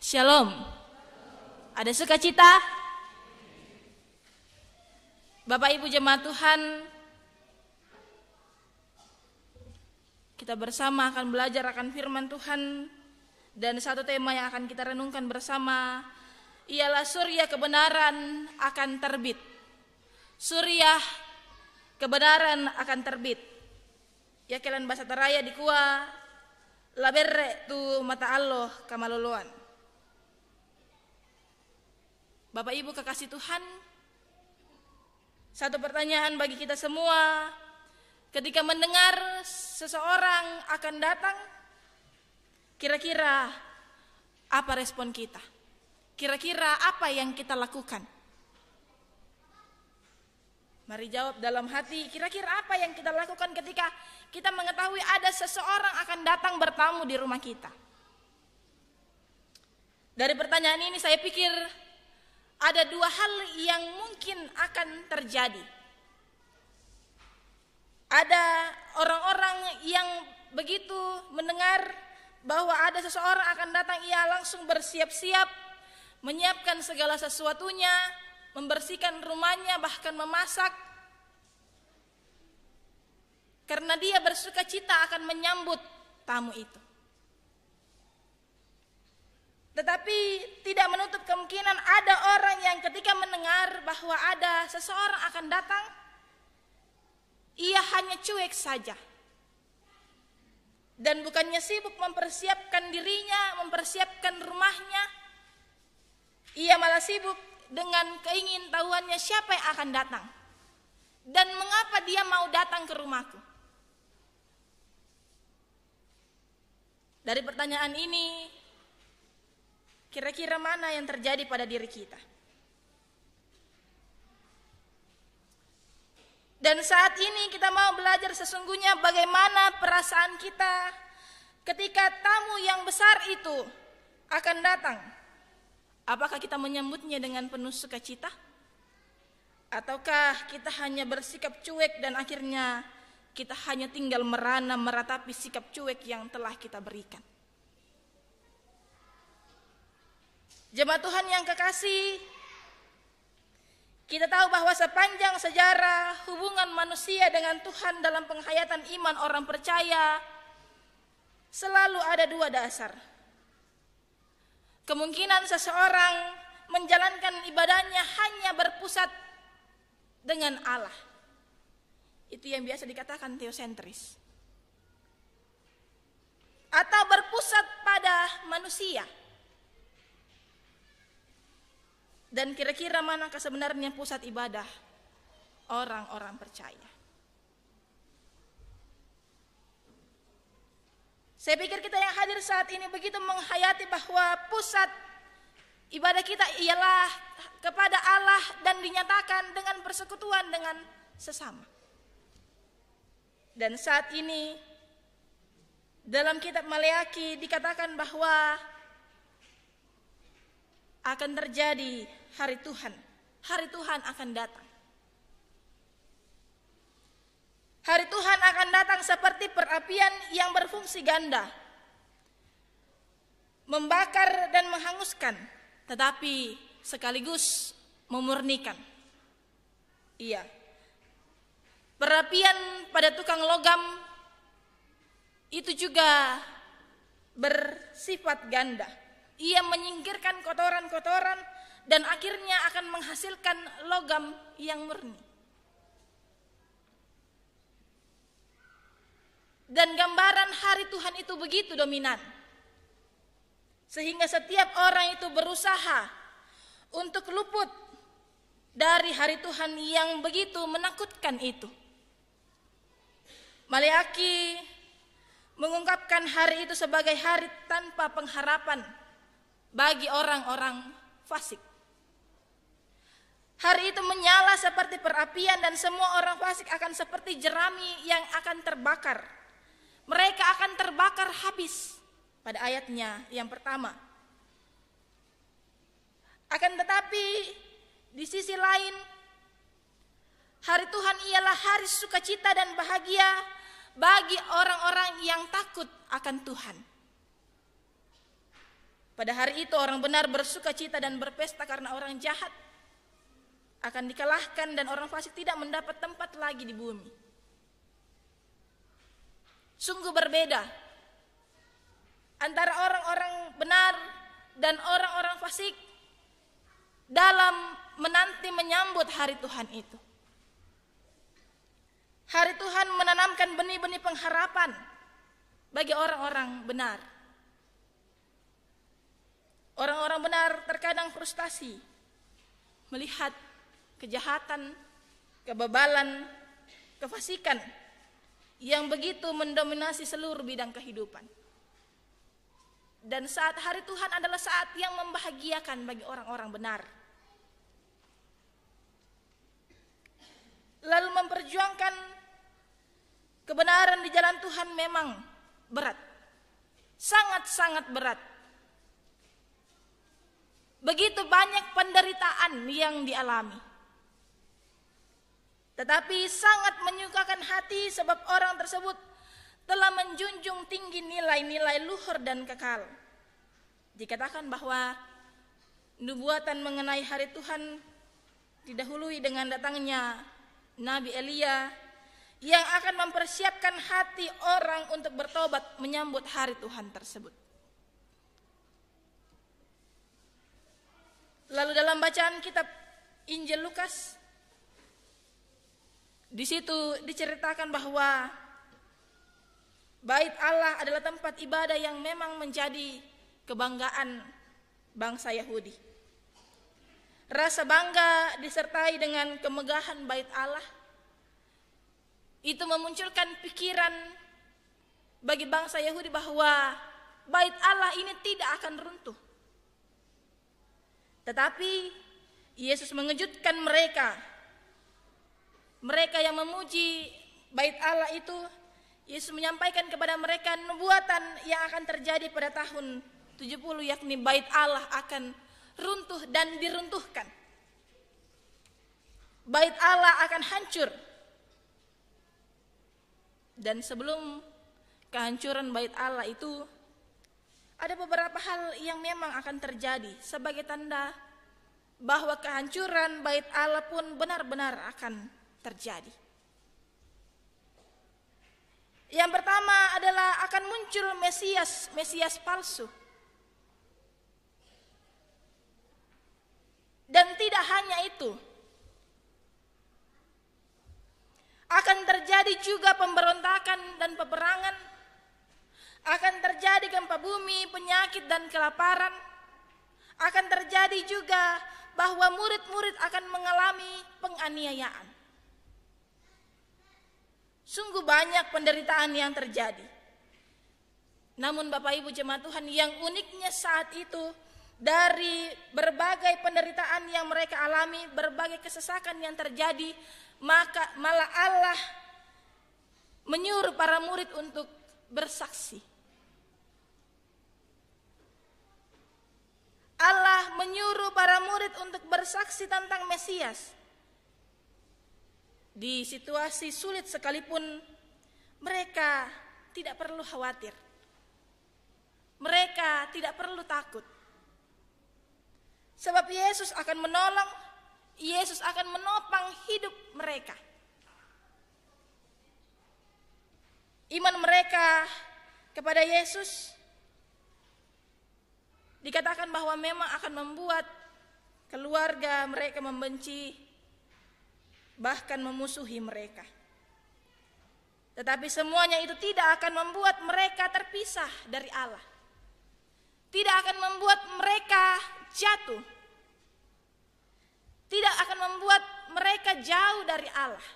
Shalom. Ada sukacita? Bapak Ibu jemaat Tuhan, kita bersama akan belajar akan firman Tuhan dan satu tema yang akan kita renungkan bersama ialah surya kebenaran akan terbit. Surya kebenaran akan terbit. Ya kalian bahasa teraya di kuah laberre tu mata Allah kamaluluan. Bapak Ibu kekasih Tuhan, satu pertanyaan bagi kita semua. Ketika mendengar seseorang akan datang, kira-kira apa respon kita? Kira-kira apa yang kita lakukan? Mari jawab dalam hati, kira-kira apa yang kita lakukan ketika kita mengetahui ada seseorang akan datang bertamu di rumah kita. Dari pertanyaan ini saya pikir ada dua hal yang mungkin akan terjadi. Ada orang-orang yang begitu mendengar bahwa ada seseorang akan datang, ia langsung bersiap-siap, menyiapkan segala sesuatunya, membersihkan rumahnya, bahkan memasak. Karena dia bersuka cita akan menyambut tamu itu. Tetapi tidak menutup kemungkinan ada orang yang ketika mendengar bahwa ada seseorang akan datang, ia hanya cuek saja. Dan bukannya sibuk mempersiapkan dirinya, mempersiapkan rumahnya, ia malah sibuk dengan keingin tahuannya siapa yang akan datang. Dan mengapa dia mau datang ke rumahku? Dari pertanyaan ini, Kira-kira mana yang terjadi pada diri kita? Dan saat ini kita mau belajar sesungguhnya bagaimana perasaan kita ketika tamu yang besar itu akan datang. Apakah kita menyambutnya dengan penuh sukacita? Ataukah kita hanya bersikap cuek dan akhirnya kita hanya tinggal merana meratapi sikap cuek yang telah kita berikan? Jemaat Tuhan yang kekasih, kita tahu bahwa sepanjang sejarah hubungan manusia dengan Tuhan dalam penghayatan iman orang percaya selalu ada dua dasar. Kemungkinan seseorang menjalankan ibadahnya hanya berpusat dengan Allah. Itu yang biasa dikatakan teosentris. Atau berpusat pada manusia. Dan kira-kira manakah sebenarnya pusat ibadah orang-orang percaya? Saya pikir kita yang hadir saat ini begitu menghayati bahwa pusat ibadah kita ialah kepada Allah dan dinyatakan dengan persekutuan dengan sesama. Dan saat ini dalam kitab Melayaki dikatakan bahwa akan terjadi hari Tuhan. Hari Tuhan akan datang. Hari Tuhan akan datang seperti perapian yang berfungsi ganda. Membakar dan menghanguskan, tetapi sekaligus memurnikan. Iya. Perapian pada tukang logam itu juga bersifat ganda. Ia menyingkirkan kotoran-kotoran dan akhirnya akan menghasilkan logam yang murni. Dan gambaran hari Tuhan itu begitu dominan. Sehingga setiap orang itu berusaha untuk luput dari hari Tuhan yang begitu menakutkan itu. Maliaki mengungkapkan hari itu sebagai hari tanpa pengharapan bagi orang-orang fasik. Hari itu menyala seperti perapian dan semua orang fasik akan seperti jerami yang akan terbakar. Mereka akan terbakar habis pada ayatnya yang pertama. Akan tetapi di sisi lain hari Tuhan ialah hari sukacita dan bahagia bagi orang-orang yang takut akan Tuhan. Pada hari itu orang benar bersuka cita dan berpesta karena orang jahat akan dikalahkan dan orang fasik tidak mendapat tempat lagi di bumi. Sungguh berbeda antara orang-orang benar dan orang-orang fasik dalam menanti menyambut hari Tuhan itu. Hari Tuhan menanamkan benih-benih pengharapan bagi orang-orang benar. Orang-orang benar terkadang frustasi melihat kejahatan, kebebalan, kefasikan yang begitu mendominasi seluruh bidang kehidupan. Dan saat hari Tuhan adalah saat yang membahagiakan bagi orang-orang benar. Lalu memperjuangkan kebenaran di jalan Tuhan memang berat. Sangat-sangat berat Begitu banyak penderitaan yang dialami. Tetapi sangat menyukakan hati sebab orang tersebut telah menjunjung tinggi nilai-nilai luhur dan kekal. Dikatakan bahwa nubuatan mengenai hari Tuhan didahului dengan datangnya Nabi Elia yang akan mempersiapkan hati orang untuk bertobat menyambut hari Tuhan tersebut. Lalu dalam bacaan kitab Injil Lukas di situ diceritakan bahwa bait Allah adalah tempat ibadah yang memang menjadi kebanggaan bangsa Yahudi. Rasa bangga disertai dengan kemegahan bait Allah itu memunculkan pikiran bagi bangsa Yahudi bahwa bait Allah ini tidak akan runtuh. Tetapi Yesus mengejutkan mereka. Mereka yang memuji bait Allah itu, Yesus menyampaikan kepada mereka nubuatan yang akan terjadi pada tahun 70 yakni bait Allah akan runtuh dan diruntuhkan. Bait Allah akan hancur. Dan sebelum kehancuran bait Allah itu ada beberapa hal yang memang akan terjadi sebagai tanda bahwa kehancuran bait Allah pun benar-benar akan terjadi. Yang pertama adalah akan muncul Mesias, Mesias palsu. Dan tidak hanya itu, akan terjadi juga pemberontakan dan peperangan akan terjadi gempa bumi, penyakit dan kelaparan. Akan terjadi juga bahwa murid-murid akan mengalami penganiayaan. Sungguh banyak penderitaan yang terjadi. Namun Bapak Ibu jemaat Tuhan yang uniknya saat itu dari berbagai penderitaan yang mereka alami, berbagai kesesakan yang terjadi, maka malah Allah menyuruh para murid untuk bersaksi. Allah menyuruh para murid untuk bersaksi tentang Mesias. Di situasi sulit sekalipun, mereka tidak perlu khawatir. Mereka tidak perlu takut. Sebab Yesus akan menolong, Yesus akan menopang hidup mereka. Iman mereka kepada Yesus Dikatakan bahwa memang akan membuat keluarga mereka membenci bahkan memusuhi mereka. Tetapi semuanya itu tidak akan membuat mereka terpisah dari Allah. Tidak akan membuat mereka jatuh. Tidak akan membuat mereka jauh dari Allah.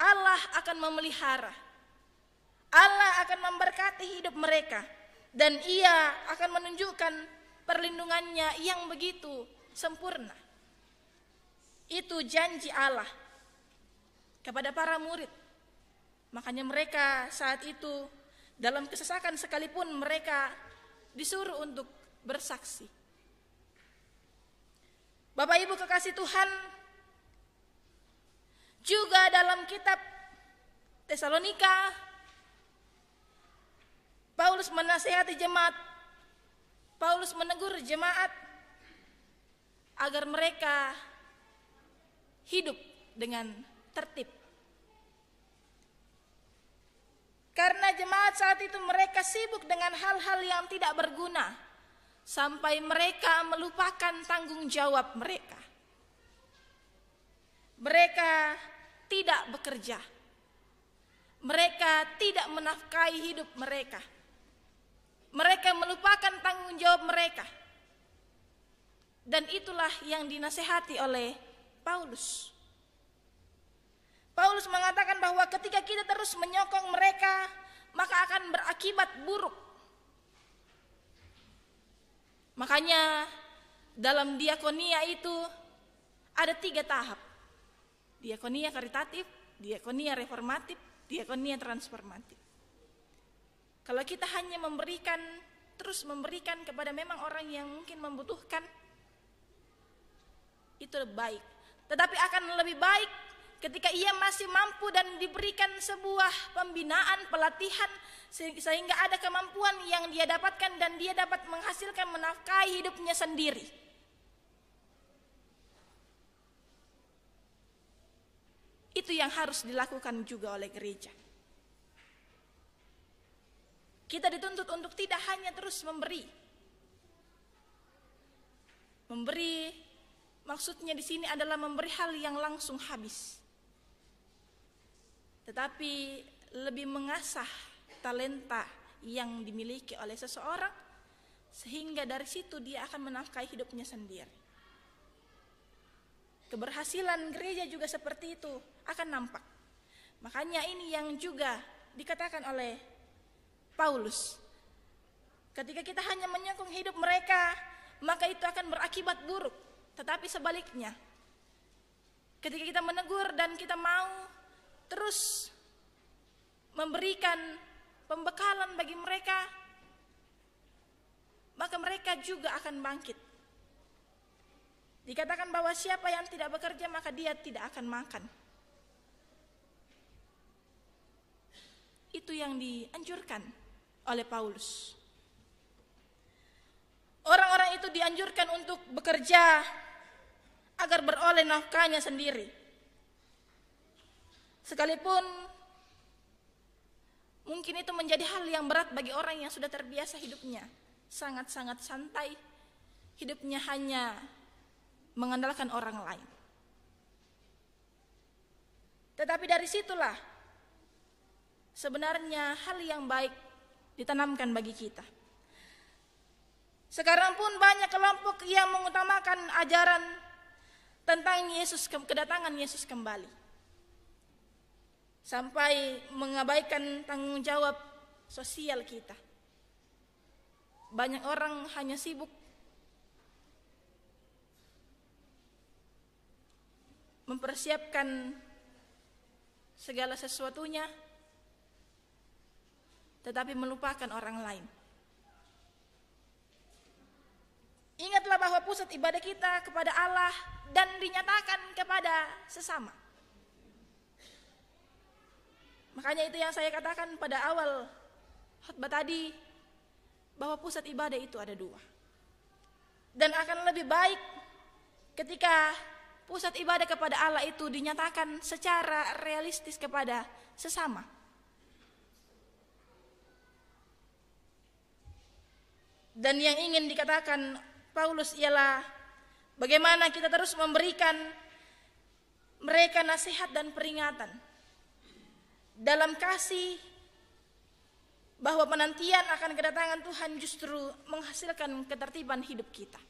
Allah akan memelihara Allah akan memberkati hidup mereka dan ia akan menunjukkan perlindungannya yang begitu sempurna. Itu janji Allah kepada para murid. Makanya mereka saat itu dalam kesesakan sekalipun mereka disuruh untuk bersaksi. Bapak Ibu kekasih Tuhan, juga dalam kitab Tesalonika Paulus menasehati jemaat. Paulus menegur jemaat agar mereka hidup dengan tertib. Karena jemaat saat itu mereka sibuk dengan hal-hal yang tidak berguna sampai mereka melupakan tanggung jawab mereka. Mereka tidak bekerja. Mereka tidak menafkahi hidup mereka. Mereka melupakan tanggung jawab mereka. Dan itulah yang dinasehati oleh Paulus. Paulus mengatakan bahwa ketika kita terus menyokong mereka, maka akan berakibat buruk. Makanya dalam diakonia itu ada tiga tahap. Diakonia karitatif, diakonia reformatif, diakonia transformatif. Kalau kita hanya memberikan terus memberikan kepada memang orang yang mungkin membutuhkan itu lebih baik. Tetapi akan lebih baik ketika ia masih mampu dan diberikan sebuah pembinaan, pelatihan sehingga ada kemampuan yang dia dapatkan dan dia dapat menghasilkan menafkahi hidupnya sendiri. Itu yang harus dilakukan juga oleh gereja. Kita dituntut untuk tidak hanya terus memberi. Memberi maksudnya di sini adalah memberi hal yang langsung habis. Tetapi lebih mengasah talenta yang dimiliki oleh seseorang sehingga dari situ dia akan menafkahi hidupnya sendiri. Keberhasilan gereja juga seperti itu akan nampak. Makanya ini yang juga dikatakan oleh Paulus. Ketika kita hanya menyokong hidup mereka, maka itu akan berakibat buruk. Tetapi sebaliknya, ketika kita menegur dan kita mau terus memberikan pembekalan bagi mereka, maka mereka juga akan bangkit. Dikatakan bahwa siapa yang tidak bekerja maka dia tidak akan makan. Itu yang dianjurkan oleh Paulus. Orang-orang itu dianjurkan untuk bekerja agar beroleh nafkahnya sendiri. Sekalipun mungkin itu menjadi hal yang berat bagi orang yang sudah terbiasa hidupnya, sangat-sangat santai, hidupnya hanya mengandalkan orang lain. Tetapi dari situlah sebenarnya hal yang baik ditanamkan bagi kita. Sekarang pun banyak kelompok yang mengutamakan ajaran tentang Yesus kedatangan Yesus kembali. Sampai mengabaikan tanggung jawab sosial kita. Banyak orang hanya sibuk mempersiapkan segala sesuatunya tetapi melupakan orang lain. Ingatlah bahwa pusat ibadah kita kepada Allah dan dinyatakan kepada sesama. Makanya itu yang saya katakan pada awal khutbah tadi bahwa pusat ibadah itu ada dua. Dan akan lebih baik ketika pusat ibadah kepada Allah itu dinyatakan secara realistis kepada sesama. Dan yang ingin dikatakan Paulus ialah bagaimana kita terus memberikan mereka nasihat dan peringatan dalam kasih bahwa penantian akan kedatangan Tuhan justru menghasilkan ketertiban hidup kita.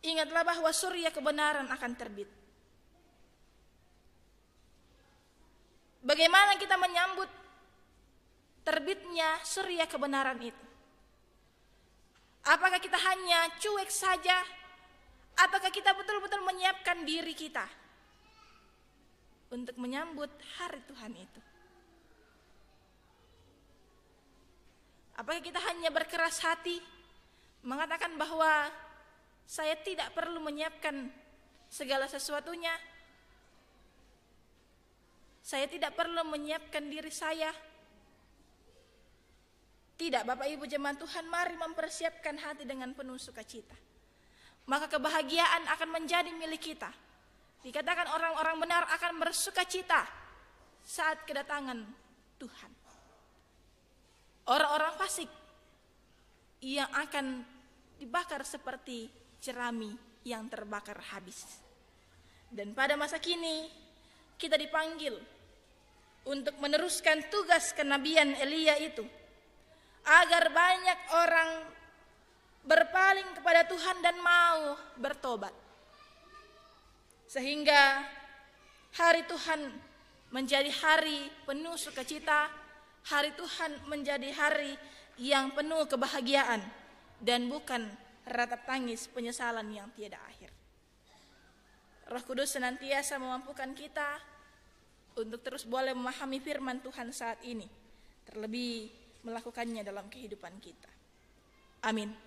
Ingatlah bahwa surya kebenaran akan terbit. Bagaimana kita menyambut terbitnya surya kebenaran itu. Apakah kita hanya cuek saja Apakah kita betul-betul menyiapkan diri kita untuk menyambut hari Tuhan itu? Apakah kita hanya berkeras hati mengatakan bahwa saya tidak perlu menyiapkan segala sesuatunya? Saya tidak perlu menyiapkan diri saya tidak, Bapak Ibu jemaat Tuhan, mari mempersiapkan hati dengan penuh sukacita. Maka kebahagiaan akan menjadi milik kita. Dikatakan orang-orang benar akan bersukacita saat kedatangan Tuhan. Orang-orang fasik yang akan dibakar seperti jerami yang terbakar habis. Dan pada masa kini kita dipanggil untuk meneruskan tugas kenabian Elia itu agar banyak orang berpaling kepada Tuhan dan mau bertobat. Sehingga hari Tuhan menjadi hari penuh sukacita, hari Tuhan menjadi hari yang penuh kebahagiaan dan bukan ratap tangis penyesalan yang tiada akhir. Roh Kudus senantiasa memampukan kita untuk terus boleh memahami firman Tuhan saat ini. Terlebih melakukannya dalam kehidupan kita. Amin.